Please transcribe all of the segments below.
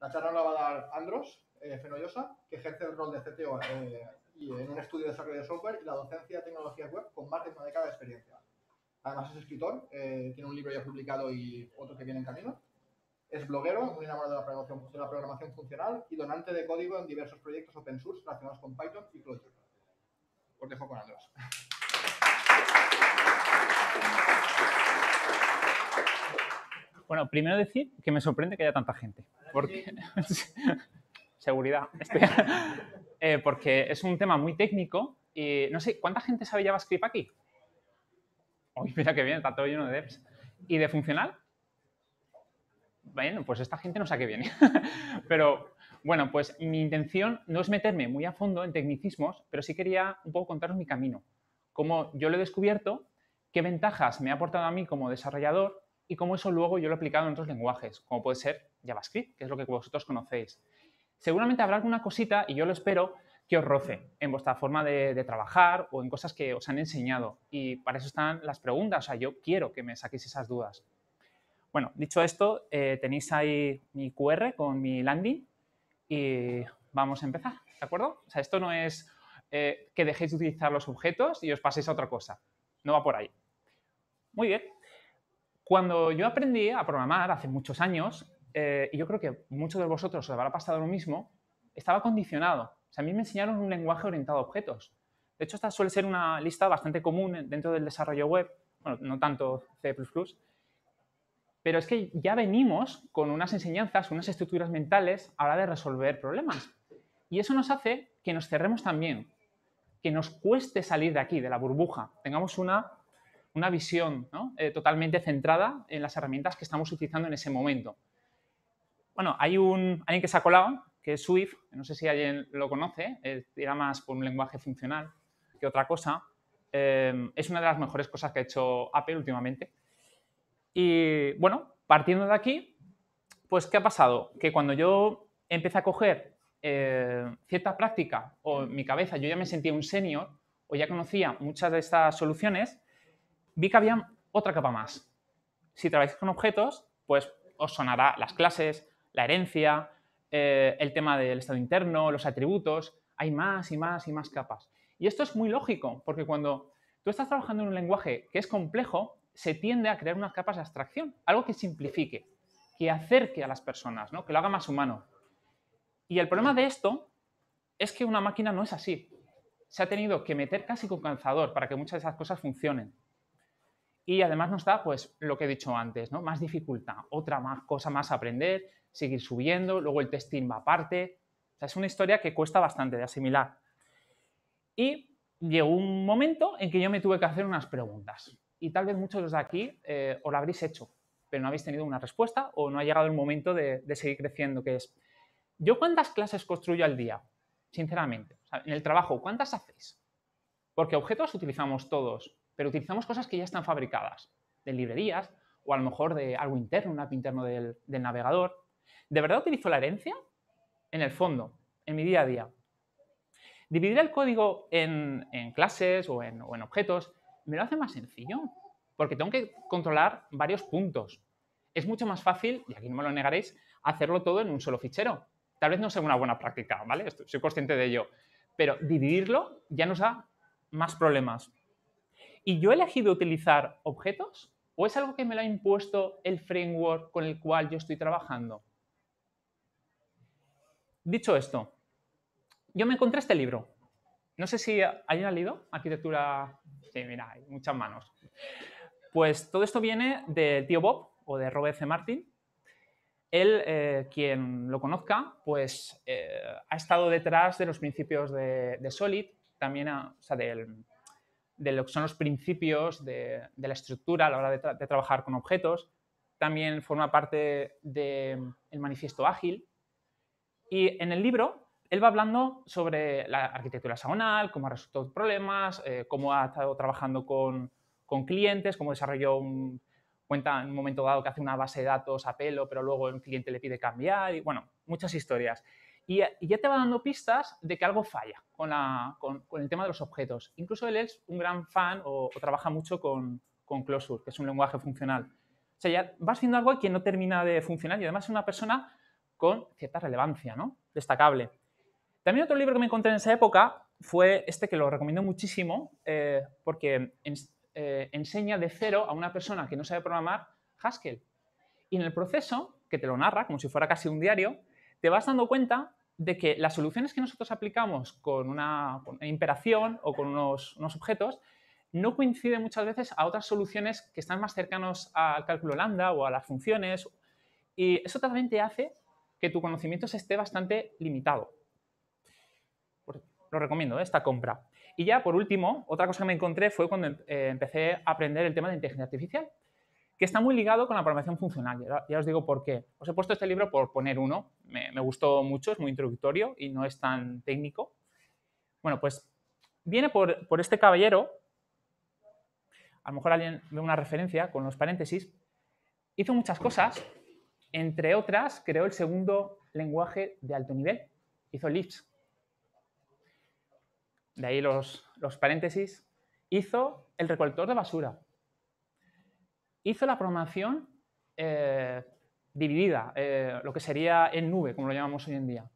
La charla la va a dar Andros eh, Fenollosa, que ejerce el rol de CTO eh, y en un estudio de desarrollo de software y la docencia de tecnologías web con más de una década de experiencia. Además es escritor, eh, tiene un libro ya publicado y otro que viene en camino. Es bloguero, muy enamorado de la, programación, de la programación funcional y donante de código en diversos proyectos open source relacionados con Python y Clojure. Os dejo con Andros. Bueno, primero decir que me sorprende que haya tanta gente. Porque... Seguridad. Eh, porque es un tema muy técnico y no sé, ¿cuánta gente sabe JavaScript aquí? Uy, mira que bien, está todo lleno de devs. ¿Y de funcional? Bueno, pues esta gente no sabe qué viene. pero bueno, pues mi intención no es meterme muy a fondo en tecnicismos, pero sí quería un poco contaros mi camino. Cómo yo lo he descubierto, qué ventajas me ha aportado a mí como desarrollador y cómo eso luego yo lo he aplicado en otros lenguajes, como puede ser JavaScript, que es lo que vosotros conocéis. Seguramente habrá alguna cosita, y yo lo espero, que os roce en vuestra forma de, trabajar o en cosas que os han enseñado. Y para eso están las preguntas, o sea, yo quiero que me saquéis esas dudas. Bueno, dicho esto, eh, tenéis ahí mi QR con mi landing y vamos a empezar, ¿de acuerdo? O sea, esto no es eh, que dejéis de utilizar los objetos y os paséis a otra cosa. No va por ahí. Muy bien, cuando yo aprendí a programar hace muchos años, eh, y yo creo que muchos de vosotros os habrá pasado lo mismo, estaba condicionado. O sea, a mí me enseñaron un lenguaje orientado a objetos. De hecho, esta suele ser una lista bastante común dentro del desarrollo web, bueno, no tanto C++, pero es que ya venimos con unas enseñanzas, unas estructuras mentales a la hora de resolver problemas. Y eso nos hace que nos cerremos también, que nos cueste salir de aquí, de la burbuja, tengamos una una visión eh, totalmente centrada en las herramientas que estamos utilizando en ese momento. Bueno, hay un, alguien que se ha colado, que es Swift, no sé si alguien lo conoce, eh, era más por un lenguaje funcional que otra cosa. Eh, es una de las mejores cosas que ha hecho Apple últimamente. Y bueno, partiendo de aquí, pues ¿qué ha pasado? Que cuando yo empecé a coger cierta práctica o en mi cabeza yo ya me sentía un senior o ya conocía muchas de estas soluciones, vi que había otra capa más. Si trabajáis con objetos, pues os sonará las clases, la herencia, eh, el tema del estado interno, los atributos. Hay más y más y más capas. Y esto es muy lógico, porque cuando tú estás trabajando en un lenguaje que es complejo, se tiende a crear unas capas de abstracción, algo que simplifique, que acerque a las personas, que lo haga más humano. Y el problema de esto es que una máquina no es así. Se ha tenido que meter casi con calzador para que muchas de esas cosas funcionen. Y además nos da, pues, lo que he dicho antes, ¿no? Más dificultad, otra cosa más aprender, seguir subiendo, luego el testing va aparte. O sea, es una historia que cuesta bastante de asimilar. Y llegó un momento en que yo me tuve que hacer unas preguntas. Y tal vez muchos de aquí eh, os lo habréis hecho, pero no habéis tenido una respuesta o no ha llegado el momento de, seguir creciendo, que es, ¿yo cuántas clases construyo al día? Sinceramente, en el trabajo, ¿cuántas hacéis? Porque objetos utilizamos todos pero utilizamos cosas que ya están fabricadas, de librerías o a lo mejor de algo interno, un app interno del, navegador. ¿De verdad utilizo la herencia? En el fondo, en mi día a día. Dividir el código en, clases o en, objetos me lo hace más sencillo, porque tengo que controlar varios puntos. Es mucho más fácil, y aquí no me lo negaréis, hacerlo todo en un solo fichero. Tal vez no sea una buena práctica, ¿vale? soy consciente de ello. Pero dividirlo ya nos da más problemas. ¿Y yo he elegido utilizar objetos? ¿O es algo que me lo ha impuesto el framework con el cual yo estoy trabajando? Dicho esto, yo me encontré este libro. No sé si alguien ha leído arquitectura. Sí, mira, hay muchas manos. Pues todo esto viene del tío Bob o de Robert C. Martin. Él, eh, quien lo conozca, pues eh, ha estado detrás de los principios de, Solid, también, sea, del, de lo que son los principios de, la estructura a la hora de, trabajar con objetos. También forma parte del manifiesto ágil. Y en el libro, él va hablando sobre la arquitectura hexagonal, cómo ha resuelto problemas, eh, cómo ha estado trabajando con, clientes, cómo desarrolló un, cuenta en un momento dado que hace una base de datos a pelo, pero luego el cliente le pide cambiar y bueno, muchas historias y, ya te va dando pistas de que algo falla con, el tema de los objetos. Incluso él es un gran fan o, trabaja mucho con, con Closure, que es un lenguaje funcional. O sea, ya vas viendo algo que no termina de funcionar y además es una persona con cierta relevancia, ¿no? Destacable. También otro libro que me encontré en esa época fue este que lo recomiendo muchísimo eh, porque eh, enseña de cero a una persona que no sabe programar Haskell. Y en el proceso, que te lo narra como si fuera casi un diario, te vas dando cuenta de que las soluciones que nosotros aplicamos con una, imperación o con unos, objetos no coinciden muchas veces a otras soluciones que están más cercanos al cálculo lambda o a las funciones. Y eso también te hace que tu conocimiento se esté bastante limitado. Lo recomiendo, ¿eh? esta compra. Y ya, por último, otra cosa que me encontré fue cuando eh, empecé a aprender el tema de inteligencia artificial que está muy ligado con la programación funcional. Ya, os digo por qué. Os he puesto este libro por poner uno. Me, gustó mucho, es muy introductorio y no es tan técnico. Bueno, pues viene por, este caballero. A lo mejor alguien ve una referencia con los paréntesis. Hizo muchas cosas. Entre otras, creó el segundo lenguaje de alto nivel. Hizo Lisp. De ahí los, los paréntesis. Hizo el recolector de basura hizo la programación eh, dividida, eh, lo que sería en nube, como lo llamamos hoy en día.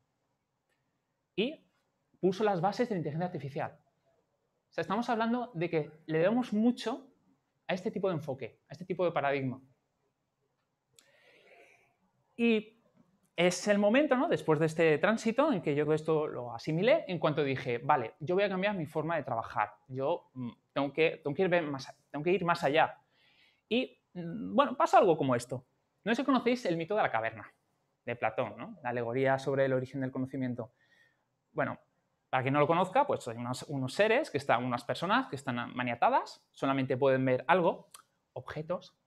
Y puso las bases de la inteligencia artificial. O sea, estamos hablando de que le debemos mucho a este tipo de enfoque, a este tipo de paradigma. Y es el momento, después de este tránsito, en que yo todo esto lo asimilé, en cuanto dije, vale, yo voy a cambiar mi forma de trabajar, yo mm, tengo que, tengo que, ir, más, tengo que ir más allá, y mm, bueno, pasa algo como esto. No sé si conocéis el mito de la caverna de Platón, la alegoría sobre el origen del conocimiento. Bueno, para quien no lo conozca, pues hay unos, seres, que están, unas personas que están maniatadas, solamente pueden ver algo, objetos,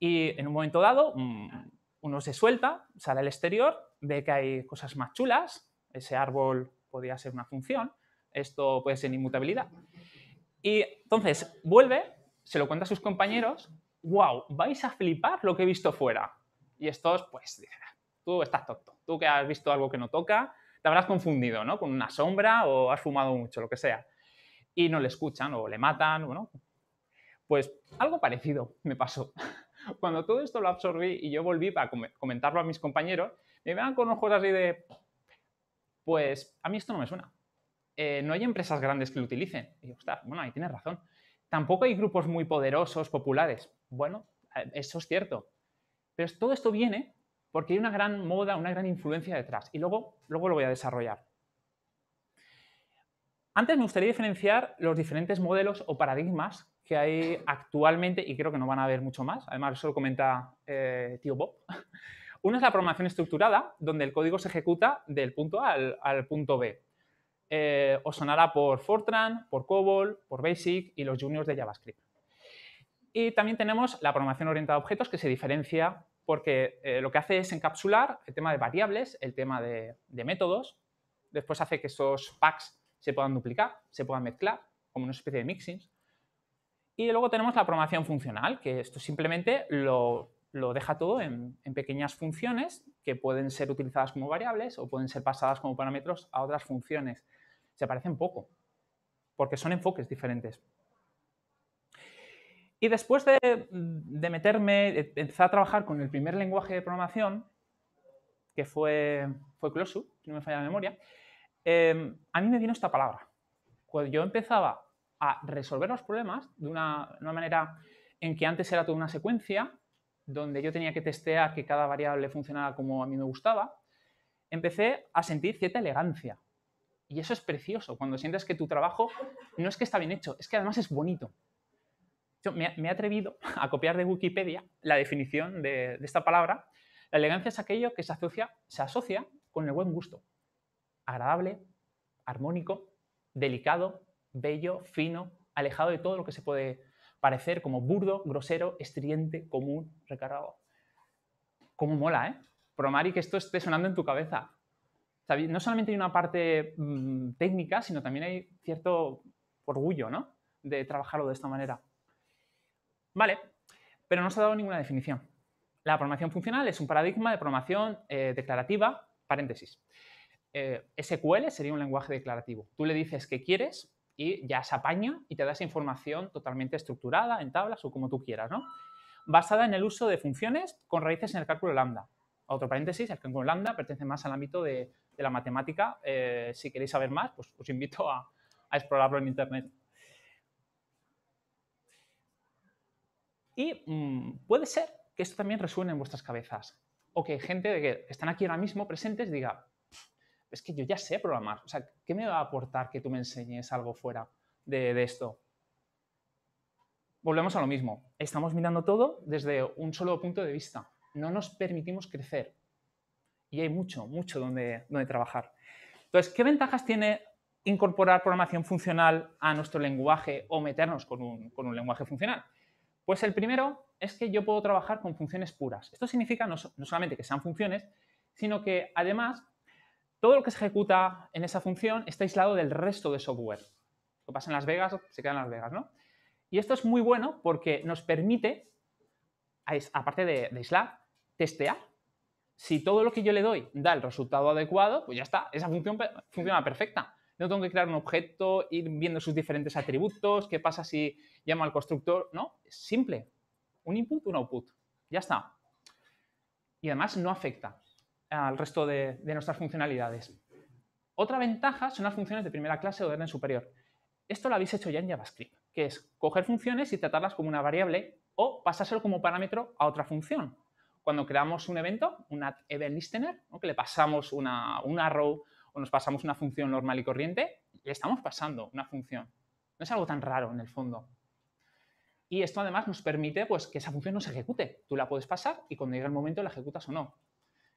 y en un momento dado mm, uno se suelta, sale al exterior, ve que hay cosas más chulas, ese árbol podría ser una función, esto puede ser inmutabilidad, y entonces vuelve se lo cuenta a sus compañeros, wow, vais a flipar lo que he visto fuera. Y estos, pues, dicen, tú estás tonto, tú que has visto algo que no toca, te habrás confundido, ¿no? Con una sombra o has fumado mucho, lo que sea. Y no le escuchan o le matan, bueno. Pues algo parecido me pasó. Cuando todo esto lo absorbí y yo volví para comentarlo a mis compañeros, me vean con ojos así de, pues a mí esto no me suena. Eh, no hay empresas grandes que lo utilicen. Y yo, bueno, ahí tienes razón. Tampoco hay grupos muy poderosos, populares. Bueno, eh, eso es cierto. Pero todo esto viene porque hay una gran moda, una gran influencia detrás. Y luego, luego lo voy a desarrollar. Antes me gustaría diferenciar los diferentes modelos o paradigmas que hay actualmente, y creo que no van a haber mucho más, además eso lo comenta eh, tío Bob. Una es la programación estructurada, donde el código se ejecuta del punto A al punto B. Eh, os sonará por Fortran, por COBOL, por BASIC y los juniors de JavaScript. Y también tenemos la programación orientada a objetos que se diferencia porque eh, lo que hace es encapsular el tema de variables, el tema de, de métodos, después hace que esos packs se puedan duplicar, se puedan mezclar, como una especie de mixings. Y luego tenemos la programación funcional, que esto simplemente lo lo deja todo en, pequeñas funciones que pueden ser utilizadas como variables o pueden ser pasadas como parámetros a otras funciones. Se parecen poco, porque son enfoques diferentes. Y después de, meterme, de empezar a trabajar con el primer lenguaje de programación, que fue, fue si no me falla la memoria, em, a mí me vino esta palabra. Cuando yo empezaba a resolver los problemas de una, una manera en que antes era toda una secuencia, donde yo tenía que testear que cada variable funcionara como a mí me gustaba, empecé a sentir cierta elegancia. Y eso es precioso, cuando sientes que tu trabajo no es que está bien hecho, es que además es bonito. Yo me, he atrevido a copiar de Wikipedia la definición de, de, esta palabra. La elegancia es aquello que se asocia, se asocia con el buen gusto. Agradable, armónico, delicado, bello, fino, alejado de todo lo que se puede parecer como burdo, grosero, estriente, común, recargado. Cómo mola, ¿eh? Promari que esto esté sonando en tu cabeza. No solamente hay una parte mm, técnica, sino también hay cierto orgullo, ¿no? De trabajarlo de esta manera. Vale, pero no se ha dado ninguna definición. La programación funcional es un paradigma de programación eh, declarativa, paréntesis. Eh, SQL sería un lenguaje declarativo. Tú le dices qué quieres y ya se apaña y te da esa información totalmente estructurada en tablas o como tú quieras, ¿no? Basada en el uso de funciones con raíces en el cálculo lambda. Otro paréntesis, el cálculo lambda pertenece más al ámbito de, la matemática. Eh, si queréis saber más, pues os invito a, explorarlo en Internet. Y mm, puede ser que esto también resuene en vuestras cabezas. O que gente que están aquí ahora mismo presentes diga, es que yo ya sé programar. O sea, ¿qué me va a aportar que tú me enseñes algo fuera de, esto? Volvemos a lo mismo. Estamos mirando todo desde un solo punto de vista. No nos permitimos crecer. Y hay mucho, mucho donde, trabajar. Entonces, ¿qué ventajas tiene incorporar programación funcional a nuestro lenguaje o meternos con un, lenguaje funcional? Pues el primero es que yo puedo trabajar con funciones puras. Esto significa no, solamente que sean funciones, sino que además todo lo que se ejecuta en esa función está aislado del resto de software. Lo pasa en Las Vegas se queda en Las Vegas, Y esto es muy bueno porque nos permite, aparte de, de aislar, testear. Si todo lo que yo le doy da el resultado adecuado, pues ya está, esa función funciona perfecta. No tengo que crear un objeto, ir viendo sus diferentes atributos, qué pasa si llamo al constructor, ¿no? Es simple. Un input, un output. Ya está. Y además no afecta al resto de, nuestras funcionalidades. Otra ventaja son las funciones de primera clase o de orden superior. Esto lo habéis hecho ya en JavaScript, que es coger funciones y tratarlas como una variable o pasárselo como parámetro a otra función. Cuando creamos un evento, un event listener, que le pasamos una, un arrow o nos pasamos una función normal y corriente, le estamos pasando una función. No es algo tan raro en el fondo. Y esto además nos permite pues, que esa función no se ejecute. Tú la puedes pasar y cuando llegue el momento la ejecutas o no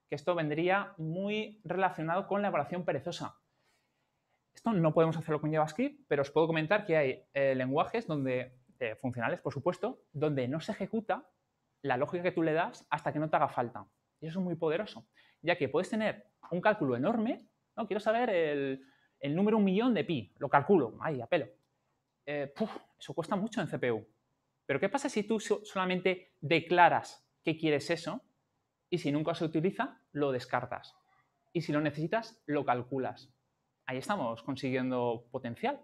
que esto vendría muy relacionado con la evaluación perezosa. Esto no podemos hacerlo con JavaScript, pero os puedo comentar que hay eh, lenguajes donde, eh, funcionales, por supuesto, donde no se ejecuta la lógica que tú le das hasta que no te haga falta. Y eso es muy poderoso, ya que puedes tener un cálculo enorme, ¿no? Quiero saber el, número un millón de pi, lo calculo, ay, a eh, eso cuesta mucho en CPU. Pero ¿qué pasa si tú solamente declaras que quieres eso y si nunca se utiliza, lo descartas. Y si lo necesitas, lo calculas. Ahí estamos consiguiendo potencial.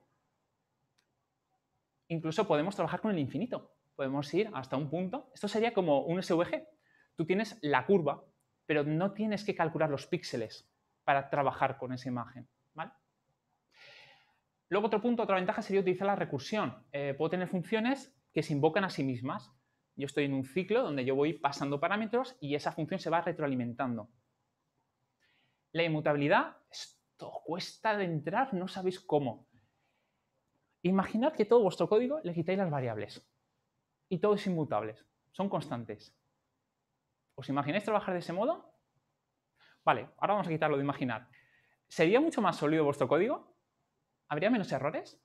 Incluso podemos trabajar con el infinito. Podemos ir hasta un punto. Esto sería como un SVG. Tú tienes la curva, pero no tienes que calcular los píxeles para trabajar con esa imagen. Luego otro punto, otra ventaja sería utilizar la recursión. Eh, puedo tener funciones que se invocan a sí mismas yo estoy en un ciclo donde yo voy pasando parámetros y esa función se va retroalimentando. La inmutabilidad, esto cuesta de entrar, no sabéis cómo. Imaginad que todo vuestro código le quitáis las variables y todo es inmutable, son constantes. ¿Os imagináis trabajar de ese modo? Vale, ahora vamos a quitarlo de imaginar. ¿Sería mucho más sólido vuestro código? ¿Habría menos errores?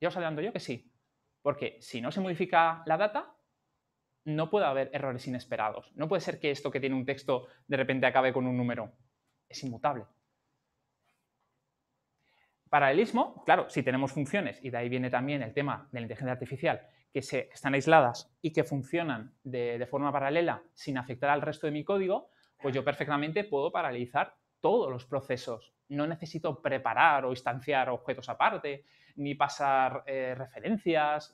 Ya os adelanto yo que sí, porque si no se modifica la data, no puede haber errores inesperados. No puede ser que esto que tiene un texto de repente acabe con un número. Es inmutable. Paralelismo, claro, si tenemos funciones, y de ahí viene también el tema de la inteligencia artificial, que se, están aisladas y que funcionan de, forma paralela sin afectar al resto de mi código, pues yo perfectamente puedo paralizar todos los procesos. No necesito preparar o instanciar objetos aparte, ni pasar eh, referencias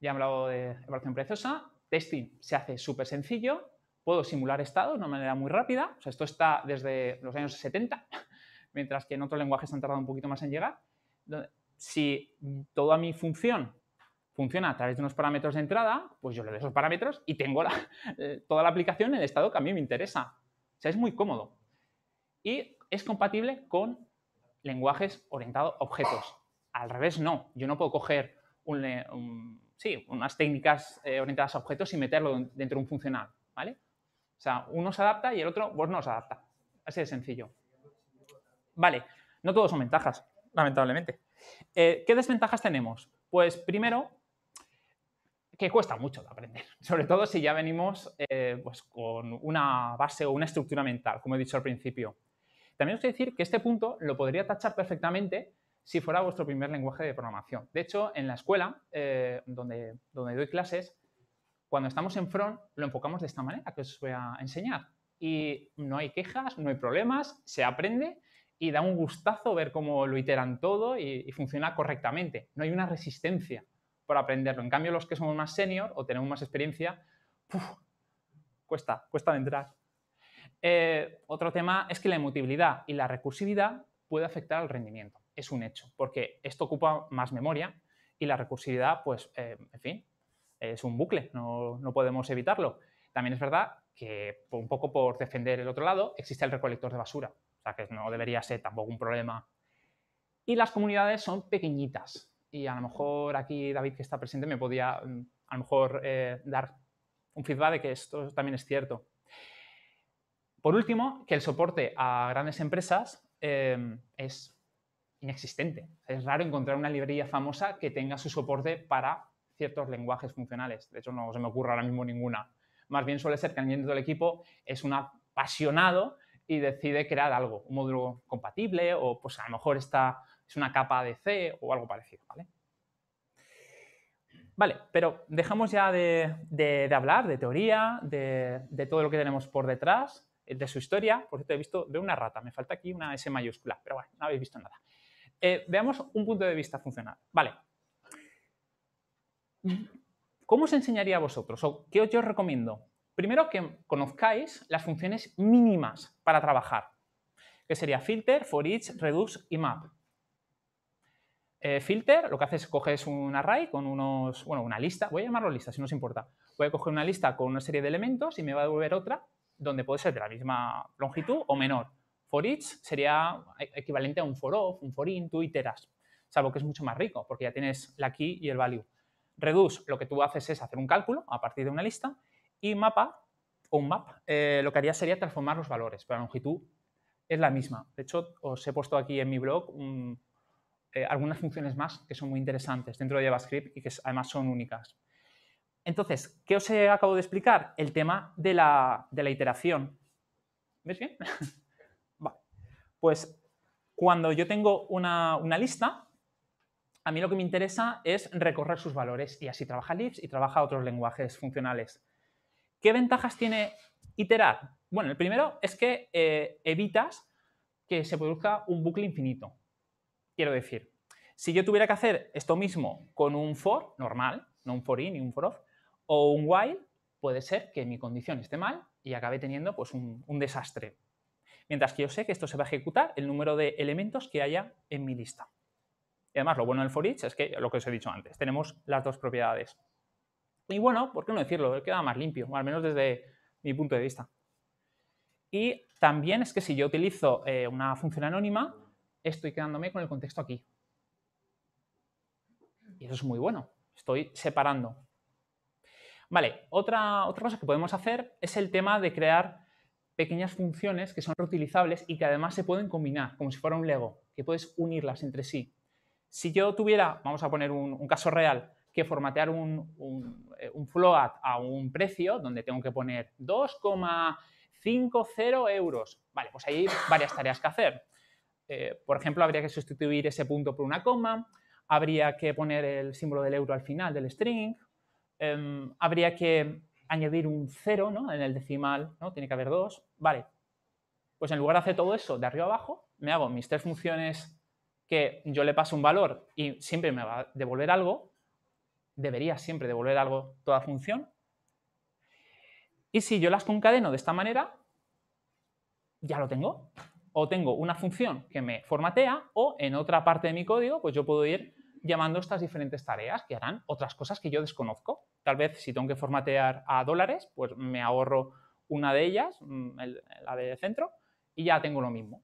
ya he hablado de evaluación preciosa. Testing se hace súper sencillo. Puedo simular estados de una manera muy rápida. esto está desde los años 70, mientras que en otros lenguajes han tardado un poquito más en llegar. Si toda mi función funciona a través de unos parámetros de entrada, pues yo le doy esos parámetros y tengo eh, toda la aplicación en el estado que a mí me interesa. O sea, es muy cómodo. Y es compatible con lenguajes orientados a objetos. Al revés, no. Yo no puedo coger un sí, unas técnicas eh, orientadas a objetos y meterlo dentro de un funcional, ¿vale? O sea, uno se adapta y el otro pues, no se adapta. Así de sencillo. Vale, no todos son ventajas, lamentablemente. Eh, ¿Qué desventajas tenemos? Pues primero, que cuesta mucho de aprender, sobre todo si ya venimos eh, pues, con una base o una estructura mental, como he dicho al principio. También os quiero decir que este punto lo podría tachar perfectamente si fuera vuestro primer lenguaje de programación. De hecho, en la escuela, eh, donde, donde doy clases, cuando estamos en front, lo enfocamos de esta manera que os voy a enseñar. Y no hay quejas, no hay problemas, se aprende y da un gustazo ver cómo lo iteran todo y, funciona correctamente. No hay una resistencia por aprenderlo. En cambio, los que somos más senior o tenemos más experiencia, cuesta, cuesta de entrar. Eh, otro tema es que la inmutabilidad y la recursividad puede afectar al rendimiento es un hecho, porque esto ocupa más memoria y la recursividad, pues, eh, en fin, es un bucle, no, podemos evitarlo. También es verdad que, un poco por defender el otro lado, existe el recolector de basura, o sea que no debería ser tampoco un problema. Y las comunidades son pequeñitas, y a lo mejor aquí David, que está presente, me podía mm, a lo mejor eh, dar un feedback de que esto también es cierto. Por último, que el soporte a grandes empresas eh, es inexistente. Es raro encontrar una librería famosa que tenga su soporte para ciertos lenguajes funcionales. De hecho, no se me ocurre ahora mismo ninguna. Más bien suele ser que alguien dentro del equipo es un apasionado y decide crear algo, un módulo compatible o pues a lo mejor está, es una capa de C o algo parecido, ¿vale? Vale, pero dejamos ya de, hablar de teoría, de, todo lo que tenemos por detrás, de su historia. Por cierto, he visto, de una rata, me falta aquí una S mayúscula, pero bueno, no habéis visto nada. Eh, veamos un punto de vista funcional. Vale. ¿Cómo os enseñaría a vosotros? ¿O qué os recomiendo? Primero que conozcáis las funciones mínimas para trabajar, que sería filter, for each, reduce y map. Eh, filter, lo que hace es coger un array con unos, bueno, una lista, voy a llamarlo lista si no os importa. Voy a coger una lista con una serie de elementos y me va a devolver otra donde puede ser de la misma longitud o menor. For each sería equivalente a un for of, un for in, tú iteras, salvo que es mucho más rico porque ya tienes la key y el value. Reduce lo que tú haces es hacer un cálculo a partir de una lista y mapa o un map eh, lo que haría sería transformar los valores, pero la longitud es la misma. De hecho, os he puesto aquí en mi blog eh, algunas funciones más que son muy interesantes dentro de JavaScript y que además son únicas. Entonces, ¿qué os he acabo de explicar? El tema de la, la iteración. ¿Ves bien? Pues cuando yo tengo una, lista, a mí lo que me interesa es recorrer sus valores y así trabaja Lisp y trabaja otros lenguajes funcionales. ¿Qué ventajas tiene iterar? Bueno, el primero es que eh, evitas que se produzca un bucle infinito. Quiero decir, si yo tuviera que hacer esto mismo con un for normal, no un for in ni un for off, o un while, puede ser que mi condición esté mal y acabe teniendo pues, un desastre mientras que yo sé que esto se va a ejecutar el número de elementos que haya en mi lista. Y además, lo bueno del for each es que, lo que os he dicho antes, tenemos las dos propiedades. Y bueno, ¿por qué no decirlo? Queda más limpio, al menos desde mi punto de vista. Y también es que si yo utilizo eh, una función anónima, estoy quedándome con el contexto aquí. Y eso es muy bueno. Estoy separando. Vale, otra, otra cosa que podemos hacer es el tema de crear pequeñas funciones que son reutilizables y que además se pueden combinar, como si fuera un Lego, que puedes unirlas entre sí. Si yo tuviera, vamos a poner un, caso real, que formatear un, eh, un, float a un precio donde tengo que poner 2,50 euros. Vale, pues hay varias tareas que hacer. Eh, por ejemplo, habría que sustituir ese punto por una coma, habría que poner el símbolo del euro al final del string, em, habría que añadir un 0 ¿no? en el decimal, ¿no? tiene que haber dos, Vale, pues en lugar de hacer todo eso de arriba abajo, me hago mis tres funciones que yo le paso un valor y siempre me va a devolver algo, debería siempre devolver algo toda función. Y si yo las concadeno de esta manera, ya lo tengo. O tengo una función que me formatea o en otra parte de mi código, pues yo puedo ir llamando estas diferentes tareas que harán otras cosas que yo desconozco. Tal vez si tengo que formatear a dólares, pues me ahorro una de ellas, mm, la de centro, y ya tengo lo mismo,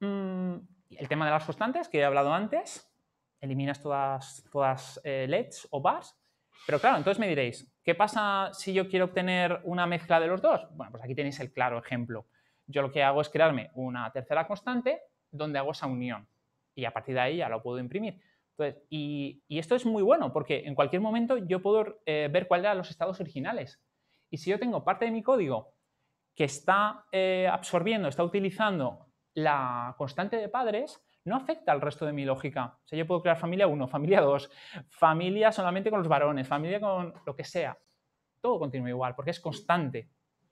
mm, El tema de las constantes, que he hablado antes, eliminas todas, todas eh, LEDs o bars, pero claro, entonces me diréis, ¿qué pasa si yo quiero obtener una mezcla de los dos? Bueno, pues aquí tenéis el claro ejemplo. Yo lo que hago es crearme una tercera constante donde hago esa unión y a partir de ahí ya lo puedo imprimir. y, esto es muy bueno porque en cualquier momento yo puedo eh, ver cuáles eran los estados originales. Y si yo tengo parte de mi código que está eh, absorbiendo, está utilizando la constante de padres, no afecta al resto de mi lógica. O sea, yo puedo crear familia 1, familia 2, familia solamente con los varones, familia con lo que sea. Todo continúa igual porque es constante.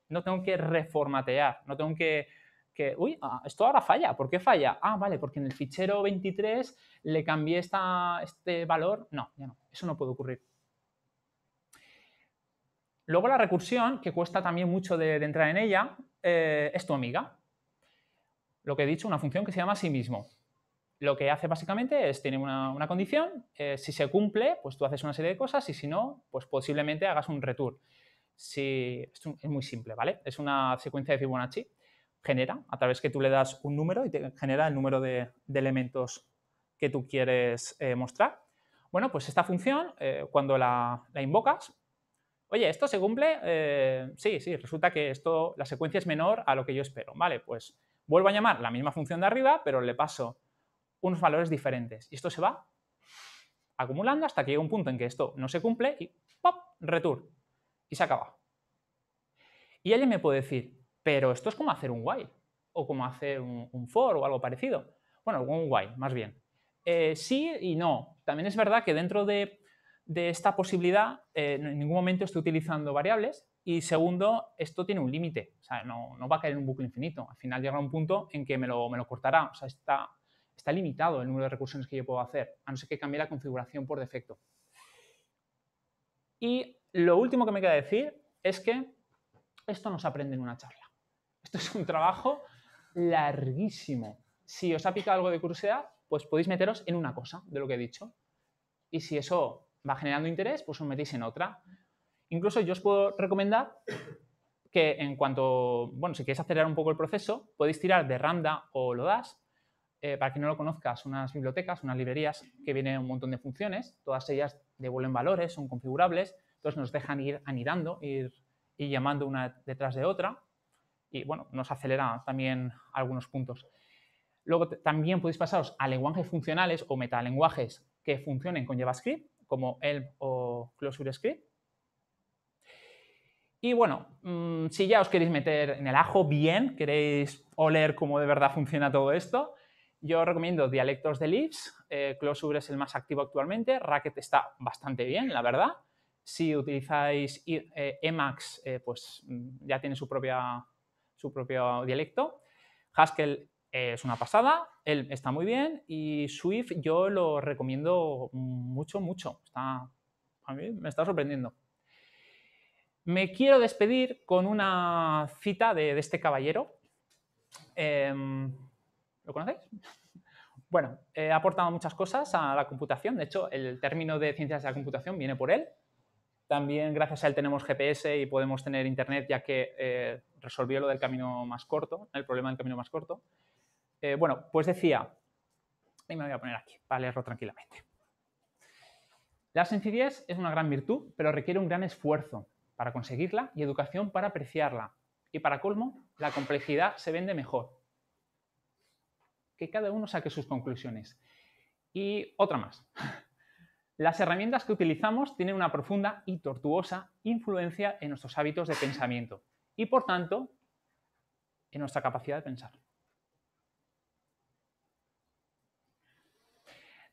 No tengo que reformatear, no tengo que que, uy, ah, esto ahora falla, ¿por qué falla? Ah, vale, porque en el fichero 23 le cambié esta, este valor. No, ya no, eso no puede ocurrir. Luego la recursión, que cuesta también mucho de, entrar en ella, eh, es tu amiga. Lo que he dicho, una función que se llama a sí mismo. Lo que hace básicamente es, tiene una, condición, eh, si se cumple, pues tú haces una serie de cosas y si no, pues posiblemente hagas un return. Si, es muy simple, ¿vale? Es una secuencia de Fibonacci genera, a través que tú le das un número y te genera el número de, elementos que tú quieres eh, mostrar. Bueno, pues esta función, eh, cuando la, invocas, oye, ¿esto se cumple? Eh, sí, sí, resulta que esto, la secuencia es menor a lo que yo espero. Vale, pues vuelvo a llamar la misma función de arriba, pero le paso unos valores diferentes. Y esto se va acumulando hasta que llega un punto en que esto no se cumple y ¡pop! return. Y se acaba. Y alguien me puede decir, pero esto es como hacer un while o como hacer un, for o algo parecido. Bueno, un while, más bien. Eh, sí y no. También es verdad que dentro de, esta posibilidad eh, en ningún momento estoy utilizando variables y segundo, esto tiene un límite. O sea, no, va a caer en un bucle infinito. Al final llegará un punto en que me lo, cortará. O sea, está, está limitado el número de recursiones que yo puedo hacer, a no ser que cambie la configuración por defecto. Y lo último que me queda decir es que esto nos aprende en una charla. Esto es un trabajo larguísimo. Si os ha picado algo de curiosidad, pues podéis meteros en una cosa de lo que he dicho. Y si eso va generando interés, pues os metéis en otra. Incluso yo os puedo recomendar que en cuanto, bueno, si queréis acelerar un poco el proceso, podéis tirar de Randa o lo das. Eh, para que no lo conozcas, unas bibliotecas, unas librerías que vienen un montón de funciones, todas ellas devuelven valores, son configurables, entonces nos dejan ir anidando, ir, ir llamando una detrás de otra y bueno, nos acelera también algunos puntos. Luego también podéis pasaros a lenguajes funcionales o metalenguajes que funcionen con JavaScript, como Elm o ClojureScript. Y bueno, mm, si ya os queréis meter en el ajo bien, queréis oler cómo de verdad funciona todo esto, yo recomiendo dialectos de Leaves. Eh, Closure es el más activo actualmente, Racket está bastante bien, la verdad. Si utilizáis eh, Emacs, eh, pues mm, ya tiene su propia su propio dialecto. Haskell eh, es una pasada, él está muy bien y Swift yo lo recomiendo mucho, mucho. Está, a mí me está sorprendiendo. Me quiero despedir con una cita de, este caballero. Em, ¿Lo conocéis? Bueno, ha aportado muchas cosas a la computación. De hecho, el término de ciencias de la computación viene por él. También gracias a él tenemos GPS y podemos tener internet ya que eh, resolvió lo del camino más corto, el problema del camino más corto. Eh, bueno, pues decía, y me voy a poner aquí para leerlo tranquilamente. La sencillez es una gran virtud, pero requiere un gran esfuerzo para conseguirla y educación para apreciarla. Y para colmo, la complejidad se vende mejor. Que cada uno saque sus conclusiones. Y otra más. Las herramientas que utilizamos tienen una profunda y tortuosa influencia en nuestros hábitos de pensamiento y, por tanto, en nuestra capacidad de pensar.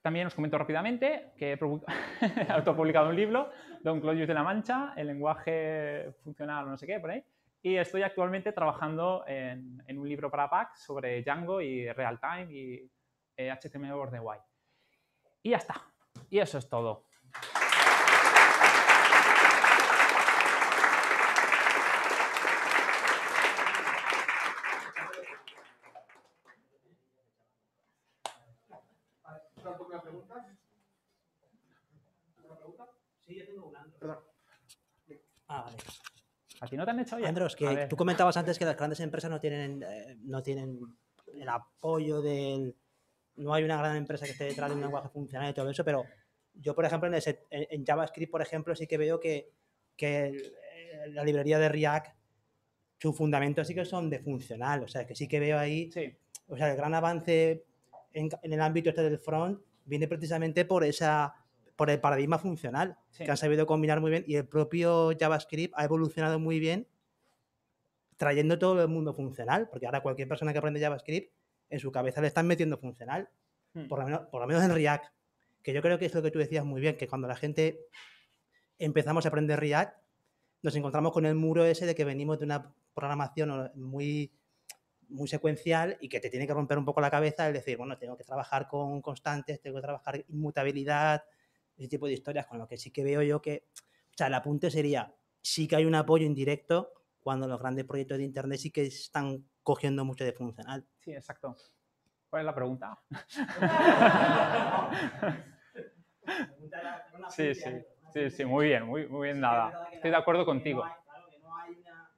También os comento rápidamente que he autopublicado un libro, Don Claudius de la Mancha, el lenguaje funcional o no sé qué, por ahí. Y estoy actualmente trabajando en, un libro para PAC sobre Django y Time y HTML HTML de Y ya está. Y eso es todo. Ah, vale. ¿A ti no te han hecho ya? Andros, que tú comentabas antes que las grandes empresas no tienen, eh, no tienen el apoyo del, no hay una gran empresa que esté detrás de un lenguaje funcional y todo eso, pero yo, por ejemplo, en, JavaScript, por ejemplo, sí que veo que, eh, la librería de React, su fundamento, sí que son de funcional, o sea, que sí que veo ahí, o sea, el gran avance en, el ámbito este del front viene precisamente por esa por el paradigma funcional, que han sabido combinar muy bien y el propio JavaScript ha evolucionado muy bien trayendo todo el mundo funcional, porque ahora cualquier persona que aprende JavaScript en su cabeza le están metiendo funcional, hmm. por, lo menos, por lo menos en React, que yo creo que es lo que tú decías muy bien, que cuando la gente empezamos a aprender React, nos encontramos con el muro ese de que venimos de una programación muy, muy secuencial y que te tiene que romper un poco la cabeza el decir, bueno, tengo que trabajar con constantes, tengo que trabajar inmutabilidad, ese tipo de historias, con lo que sí que veo yo que, o sea, el apunte sería, sí que hay un apoyo indirecto cuando los grandes proyectos de Internet sí que están cogiendo mucho de funcional. Sí, exacto. ¿Cuál es la pregunta? sí, sí, sí, sí, muy bien, muy, muy bien, nada. Estoy de acuerdo contigo. Claro, que no hay una...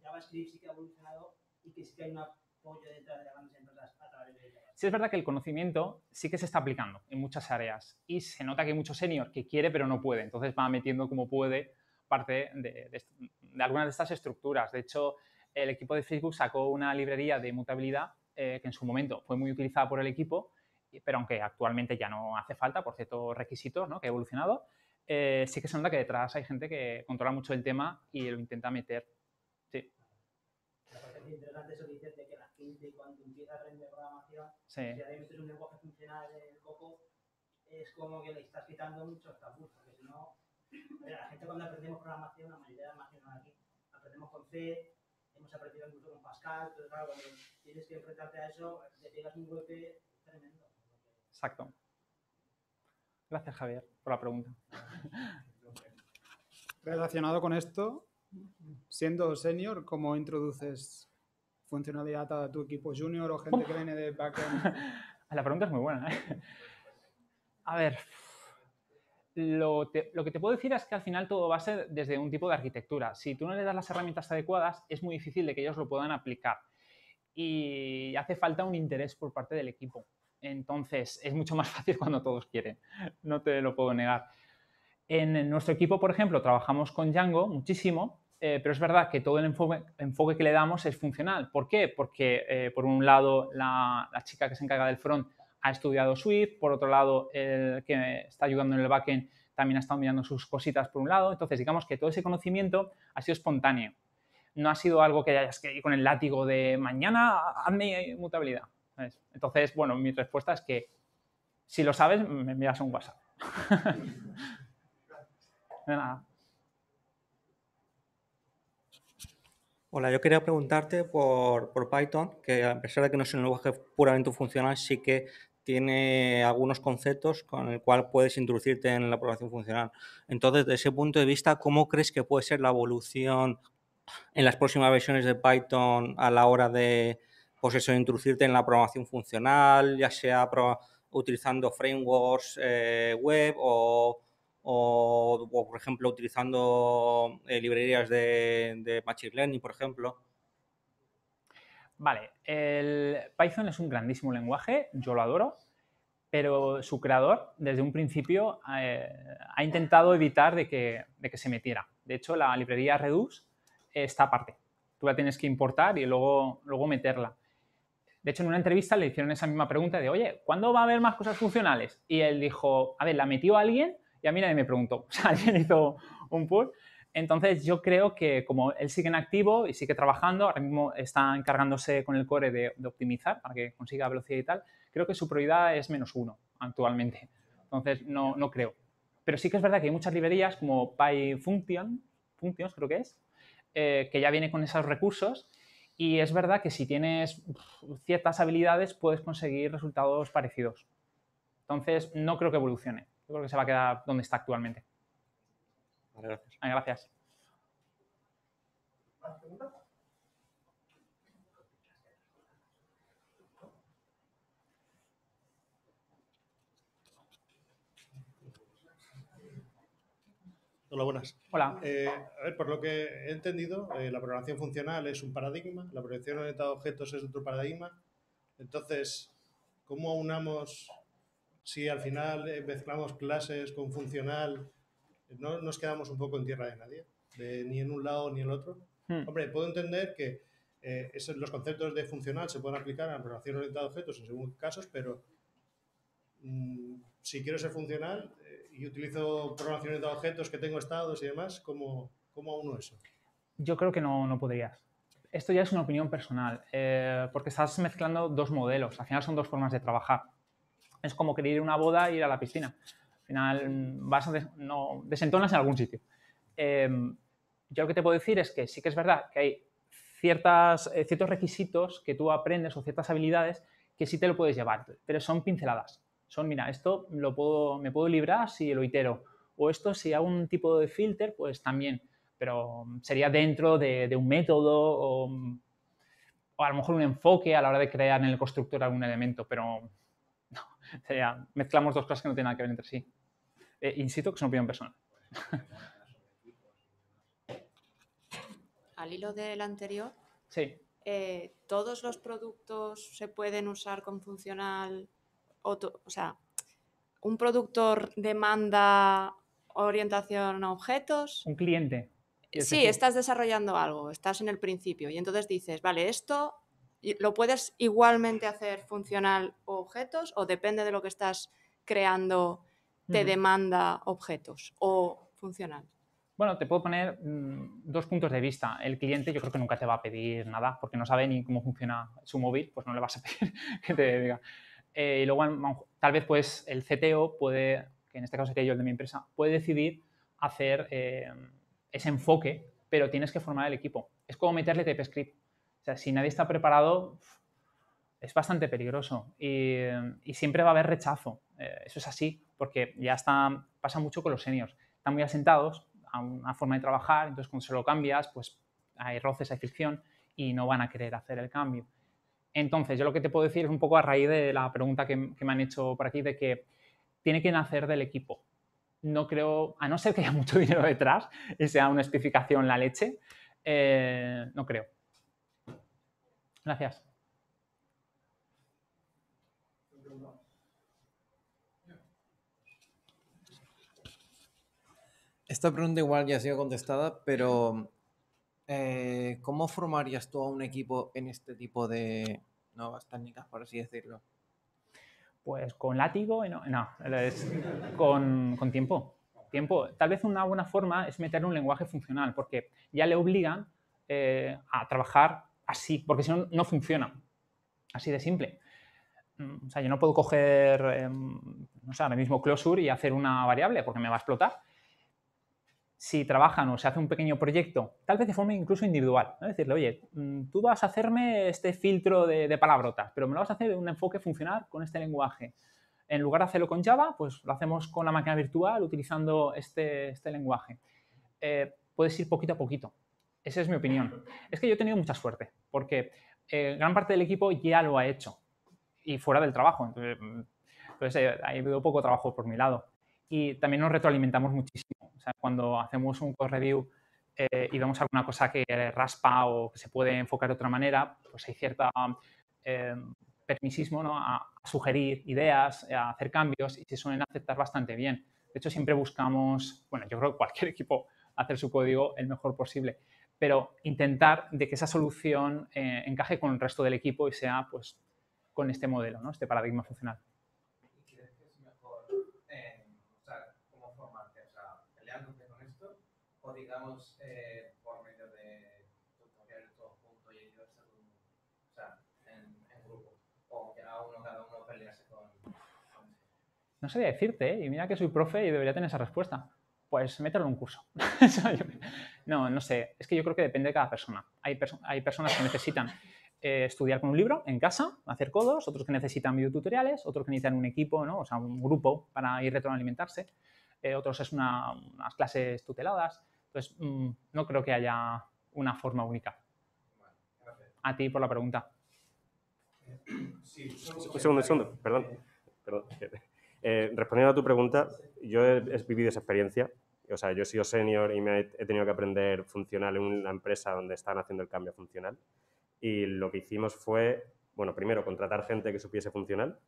JavaScript sí que ha evolucionado y que sí que hay un apoyo detrás de empresas a través de Sí, es verdad que el conocimiento sí que se está aplicando en muchas áreas y se nota que hay muchos senior que quiere pero no puede, entonces va metiendo como puede parte de, de, algunas de estas estructuras. De hecho, el equipo de Facebook sacó una librería de mutabilidad eh, que en su momento fue muy utilizada por el equipo, pero aunque actualmente ya no hace falta por ciertos requisitos ¿no? que ha evolucionado, eh, sí que se nota que detrás hay gente que controla mucho el tema y lo intenta meter. Sí. Es interesante eso que dices de que la gente cuando empieza a aprender programación, sí. si además es un lenguaje funcional en el coco, es como que le estás quitando muchos tabúes, porque si no, la gente cuando aprendemos programación, la mayoría de la aquí, aprendemos con C, hemos aprendido mucho con Pascal, pero claro, cuando tienes que enfrentarte a eso, te pegas un golpe tremendo. Exacto. Gracias, Javier, por la pregunta. Relacionado con esto, siendo senior, ¿cómo introduces funcionalidad a tu equipo junior o gente que viene de backend? La pregunta es muy buena. ¿eh? A ver, lo, que te puedo decir es que al final todo va a ser desde un tipo de arquitectura. Si tú no le das las herramientas adecuadas, es muy difícil de que ellos lo puedan aplicar. Y hace falta un interés por parte del equipo. Entonces, es mucho más fácil cuando todos quieren. No te lo puedo negar. En, nuestro equipo, por ejemplo, trabajamos con Django muchísimo, eh, pero es verdad que todo el enfoque, que le damos es funcional. ¿Por qué? Porque, eh, por un lado, la chica que se encarga del front ha estudiado Swift, por otro lado, el que está ayudando en el backend también ha estado mirando sus cositas por un lado. Entonces, digamos que todo ese conocimiento ha sido espontáneo. No ha sido algo que hayas que ir con el látigo de mañana, hazme mutabilidad. Entonces, bueno, mi respuesta es que si lo sabes, me envías un WhatsApp. Hola, yo quería preguntarte por, por, Python, que a pesar de que no es un lenguaje puramente funcional, sí que tiene algunos conceptos con el cual puedes introducirte en la programación funcional. Entonces, desde ese punto de vista, ¿cómo crees que puede ser la evolución en las próximas versiones de Python a la hora de, pues eso, introducirte en la programación funcional, ya sea utilizando frameworks eh, web o, por ejemplo, utilizando eh, librerías de Machine Learning, por ejemplo? Vale, el Python es un grandísimo lenguaje, yo lo adoro, pero su creador desde un principio eh, ha intentado evitar de que, se metiera. De hecho, la librería Redux está aparte. Tú la tienes que importar y luego, luego meterla. De hecho, en una entrevista le hicieron esa misma pregunta de, oye, ¿cuándo va a haber más cosas funcionales? Y él dijo, a ver, la metió alguien y a mí nadie me preguntó. O sea, alguien hizo un pull entonces yo creo que como él sigue en activo y sigue trabajando, ahora mismo está encargándose con el core de, optimizar para que consiga velocidad y tal, creo que su prioridad es menos uno actualmente. Entonces no, no creo. Pero sí que es verdad que hay muchas librerías como PyFunction, Functions creo que es, eh, que ya viene con esos recursos y es verdad que si tienes ciertas habilidades puedes conseguir resultados parecidos. Entonces no creo que evolucione, yo creo que se va a quedar donde está actualmente. Vale, gracias. gracias. Hola, buenas. Hola. Eh, a ver, por lo que he entendido, eh, la programación funcional es un paradigma, la proyección orientada a objetos es otro paradigma. Entonces, ¿cómo aunamos si al final eh, mezclamos clases con funcional no nos quedamos un poco en tierra de nadie, ni en un lado ni en el otro. Hmm. Hombre, puedo entender que eh, los conceptos de funcional se pueden aplicar a programación orientada a objetos en algunos casos, pero mm, si quiero ser funcional eh, y utilizo programación orientada a objetos que tengo estados y demás, ¿cómo, cómo uno eso? Yo creo que no, no podrías. Esto ya es una opinión personal, eh, porque estás mezclando dos modelos. Al final son dos formas de trabajar. Es como querer ir a una boda e ir a la piscina no, desentonas en algún sitio. Em, yo lo que te puedo decir es que sí que es verdad que hay eh, ciertos requisitos que tú aprendes o ciertas habilidades que sí te lo puedes llevar, pero son pinceladas. Son, mira, esto lo puedo, me puedo librar si lo itero, o esto si hago un tipo de filter, pues también, pero sería dentro de, un método o, a lo mejor un enfoque a la hora de crear en el constructor algún elemento, pero no, mezclamos dos cosas que no tienen nada que ver entre sí. Eh, insisto que es una opinión personal. Al hilo del anterior, sí. Eh, ¿todos los productos se pueden usar con funcional? O, sea, ¿un productor demanda orientación a objetos? Un cliente. sí, estás desarrollando algo, estás en el principio y entonces dices, vale, esto lo puedes igualmente hacer funcional o objetos o depende de lo que estás creando te demanda objetos o funcional? Bueno, te puedo poner mm, dos puntos de vista. El cliente yo creo que nunca te va a pedir nada porque no sabe ni cómo funciona su móvil, pues no le vas a pedir que te diga. Eh, y luego tal vez pues el CTO puede, que en este caso sería yo el de mi empresa, puede decidir hacer eh, ese enfoque, pero tienes que formar el equipo. Es como meterle TypeScript. O sea, si nadie está preparado, es bastante peligroso y, siempre va a haber rechazo. Eh, eso es así, porque ya está, pasa mucho con los seniors. Están muy asentados a una forma de trabajar, entonces cuando se lo cambias, pues hay roces, hay fricción y no van a querer hacer el cambio. Entonces, yo lo que te puedo decir es un poco a raíz de la pregunta que, me han hecho por aquí, de que tiene que nacer del equipo. No creo, a no ser que haya mucho dinero detrás y sea una especificación la leche, eh, no creo. Gracias. Esta pregunta igual ya ha sido contestada, pero eh, ¿cómo formarías tú a un equipo en este tipo de nuevas técnicas, por así decirlo? Pues con látigo, no, no es con, tiempo. Tiempo. Tal vez una buena forma es meter un lenguaje funcional, porque ya le obligan eh, a trabajar así, porque si no, no funciona. Así de simple. Mm, o sea, yo no puedo coger, em, no sé, ahora mismo Closure y hacer una variable, porque me va a explotar si trabajan o se hace un pequeño proyecto, tal vez de forma incluso individual, ¿no? decirle, oye, mm, tú vas a hacerme este filtro de, palabrotas, pero me lo vas a hacer de un enfoque funcional con este lenguaje. En lugar de hacerlo con Java, pues lo hacemos con la máquina virtual utilizando este, este lenguaje. Eh, puedes ir poquito a poquito. Esa es mi opinión. Es que yo he tenido mucha suerte, porque eh, gran parte del equipo ya lo ha hecho, y fuera del trabajo. Entonces, pues, ha habido poco trabajo por mi lado. Y también nos retroalimentamos muchísimo cuando hacemos un code review eh, y vemos alguna cosa que raspa o que se puede enfocar de otra manera, pues hay cierto eh, permisismo a, sugerir ideas, a hacer cambios y se suelen aceptar bastante bien. De hecho, siempre buscamos, bueno, yo creo que cualquier equipo hacer su código el mejor posible, pero intentar de que esa solución eh, encaje con el resto del equipo y sea pues con este modelo, este paradigma funcional. Eh, por medio de y en, grupo. O cada uno No sabía decirte, ¿eh? y mira que soy profe y debería tener esa respuesta. Pues meterlo en un curso. no, no sé. Es que yo creo que depende de cada persona. Hay, hay personas que necesitan eh, estudiar con un libro en casa, hacer codos, otros que necesitan videotutoriales, otros que necesitan un equipo, o sea, un grupo para ir retroalimentarse, otros es unas clases tuteladas. Pues mm, no creo que haya una forma única. A ti por la pregunta. segundo, segundo, eh, perdón. Eh, eh, respondiendo a tu pregunta, yo he, vivido esa experiencia. O sea, yo he sido senior y me he, he tenido que aprender funcional en una empresa donde están haciendo el cambio funcional. Y lo que hicimos fue, bueno, primero contratar gente que supiese funcional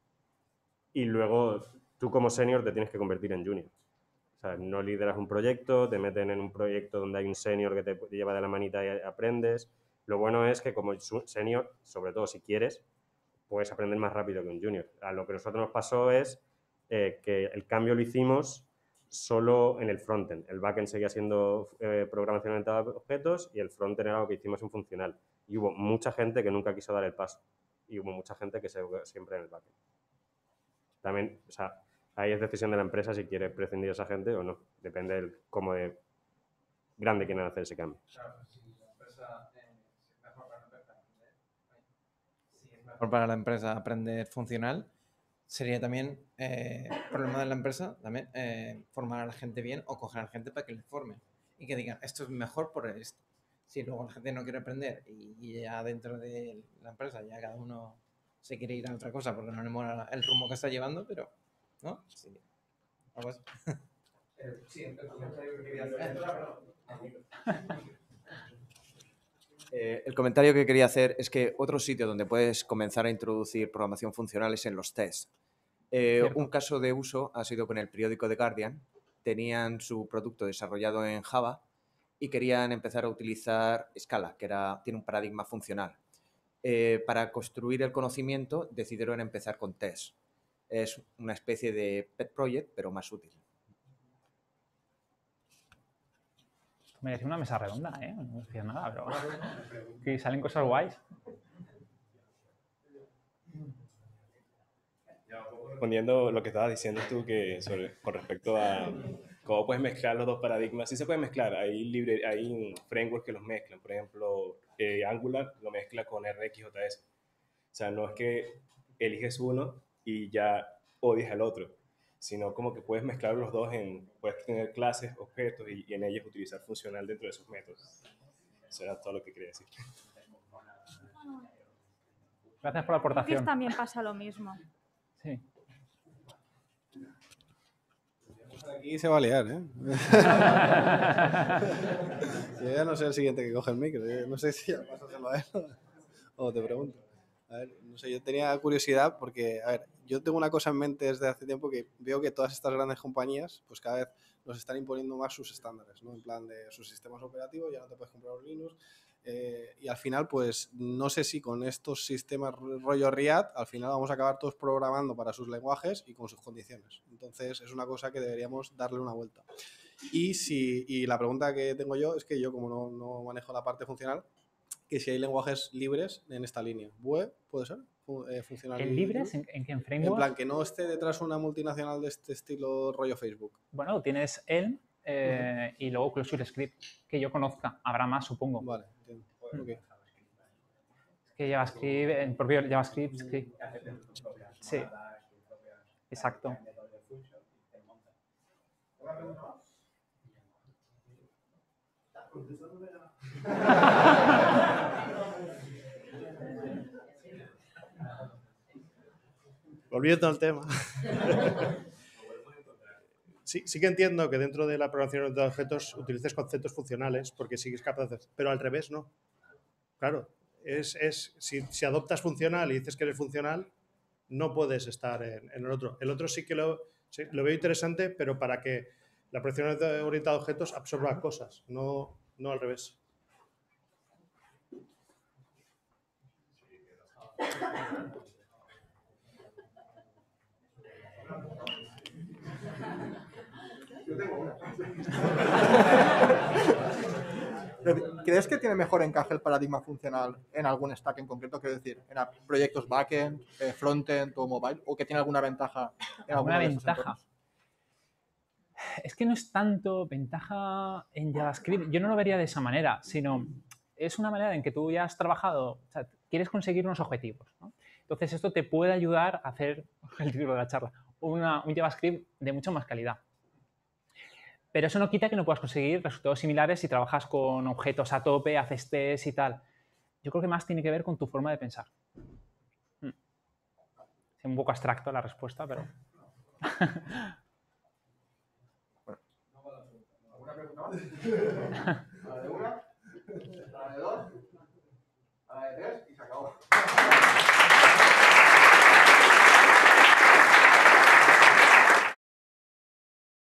y luego tú como senior te tienes que convertir en junior no lideras un proyecto, te meten en un proyecto donde hay un senior que te lleva de la manita y aprendes. Lo bueno es que como senior, sobre todo si quieres, puedes aprender más rápido que un junior. A lo que nosotros nos pasó es eh, que el cambio lo hicimos solo en el frontend. El backend seguía siendo eh, programación orientada a objetos y el frontend era lo que hicimos en funcional. Y hubo mucha gente que nunca quiso dar el paso y hubo mucha gente que se siempre en el backend. También, o sea, Ahí es decisión de la empresa si quiere prescindir a esa gente o no. Depende de cómo de grande quieran hacer ese cambio. Pues si la empresa es mejor para la empresa aprender, pues, para aprender funcional, sería también eh, problema de la empresa también eh, formar a la gente bien o coger a la gente para que le forme y que digan esto es mejor por esto. Si luego la gente no quiere aprender y, y ya dentro de la empresa ya cada uno se quiere ir a otra cosa porque no le mola el rumbo que está llevando, pero ¿no? Eh, el comentario que quería hacer es que otro sitio donde puedes comenzar a introducir programación funcional es en los tests. Eh, un caso de uso ha sido con el periódico The Guardian. Tenían su producto desarrollado en Java y querían empezar a utilizar Scala, que era, tiene un paradigma funcional. Eh, para construir el conocimiento decidieron empezar con tests es una especie de pet project, pero más útil. Merece una mesa redonda, ¿eh? No decía nada, pero que salen cosas guays. Poniendo lo que estabas diciendo tú que con respecto a cómo puedes mezclar los dos paradigmas, sí se puede mezclar, hay, libre, hay frameworks que los mezclan, por ejemplo, eh, Angular lo mezcla con RxJS. O sea, no es que eliges uno y ya odias al otro, sino como que puedes mezclar los dos en, puedes tener clases, objetos y, en ellas utilizar funcional dentro de esos métodos. Eso era todo lo que quería decir. Gracias por la aportación. también pasa lo mismo. Sí. Aquí se va a liar, ¿eh? Yo ya no sé el siguiente que coge el micro. no sé si ya pasas a él o te pregunto. A ver, no sé, yo tenía curiosidad porque, a ver, yo tengo una cosa en mente desde hace tiempo que veo que todas estas grandes compañías, pues cada vez nos están imponiendo más sus estándares, ¿no? En plan de sus sistemas operativos, ya no te puedes comprar un Linux. Eh, y al final, pues no sé si con estos sistemas rollo React, al final vamos a acabar todos programando para sus lenguajes y con sus condiciones. Entonces, es una cosa que deberíamos darle una vuelta. Y, si, y la pregunta que tengo yo es que yo, como no, no manejo la parte funcional, que si hay lenguajes libres en esta línea. ¿Vue puede ser? Eh, ¿En libres? ¿En, en, framework? En plan, que no esté detrás una multinacional de este estilo rollo Facebook. Bueno, tienes Elm eh, y luego Closure Script, que yo conozca. Habrá más, supongo. Vale, entiendo. Es que JavaScript, el propio JavaScript, sí. Sí. Exacto. volviendo al tema. Sí, que entiendo que dentro de la programación orientada a objetos utilices conceptos funcionales porque sigues capaz de pero al revés no. Claro, es, si, adoptas funcional y dices que eres funcional, no puedes estar en, el otro. El otro sí que lo, veo interesante, pero para que la programación orientada a objetos absorba cosas, no, no al revés. ¿Crees que tiene mejor encaje el paradigma funcional en algún stack en concreto? Quiero decir, en proyectos backend, eh, frontend o mobile, o que tiene alguna ventaja en alguna ventaja. Es que no es tanto ventaja en JavaScript. Yo no lo vería de esa manera, sino es una manera en que tú ya has trabajado, quieres conseguir unos objetivos. Entonces, esto te puede ayudar a hacer el título de la charla, un JavaScript de mucha más calidad. Pero eso no quita que no puedas conseguir resultados similares si trabajas con objetos a tope, haces test y tal. Yo creo que más tiene que ver con tu forma de pensar. Es hmm. un poco abstracto la respuesta, pero... ¿Alguna pregunta más? ¿La de una? ¿La de dos? ¿La de tres? Y se acabó.